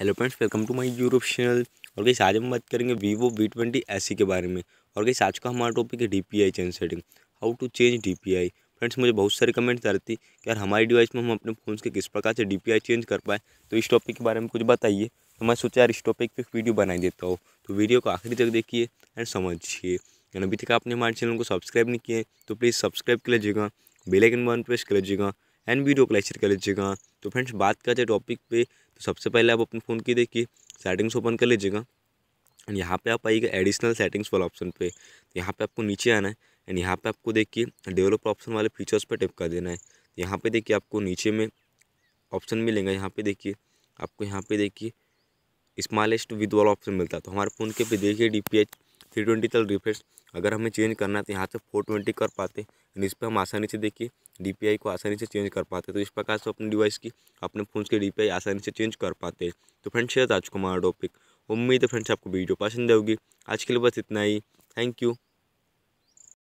hello friends welcome to my YouTube channel और कहीं आज हम बात करेंगे वीवो वी ट्वेंटी एस के बारे में और कहीं आज का हमारा टॉपिक है D P I change setting how to change D P I friends मुझे बहुत सारे कमेंट्स आ रही थी कि यार हमारी डिवाइस में हम अपने फ़ोन के किस प्रकार से डी पी आई चेंज कर पाए तो इस टॉपिक के बारे में कुछ बताइए तो मैं सोचा यार इस टॉपिक पर वीडियो बनाई देता हूँ तो वीडियो को आखिरी तक देखिए एंड समझिए अभी तक आपने हमारे चैनल को सब्सक्राइब नहीं किए तो प्लीज़ सब्सक्राइब कर लीजिएगा बेलाइकन बन प्रेस कर लीजिएगा एंड वीडियो को कर लीजिएगा तो फ्रेंड्स बात कर जाए टॉपिक पे तो सबसे पहले आप अपने फ़ोन की देखिए सेटिंग्स ओपन कर लीजिएगा एंड यहाँ पे आप आइएगा एडिशनल सेटिंग्स वाला ऑप्शन पे तो यहाँ पे आपको नीचे आना है एंड यहाँ पे आपको देखिए डेवलपर ऑप्शन वाले फीचर्स पर टिप कर देना है यहाँ पर देखिए आपको नीचे में ऑप्शन मिलेगा यहाँ पर देखिए आपको यहाँ पर देखिए स्मालेस्ट विद वाला ऑप्शन मिलता है तो हमारे फ़ोन के पे देखिए डी थ्री ट्वेंटी तक रिफ्रेश अगर हमें चेंज करना है तो यहाँ से फोर ट्वेंटी कर पाते हैं इस पर हम आसानी से देखिए डी को आसानी से चेंज कर पाते तो इस प्रकार से अपने डिवाइस की अपने फ़ोन की डी आसानी से चेंज कर पाते हैं तो फ्रेंड्स शेयर आज को हमारा टॉपिक उम्मीद है फ्रेंड्स आपको वीडियो पसंद होगी आज के लिए बस इतना ही थैंक यू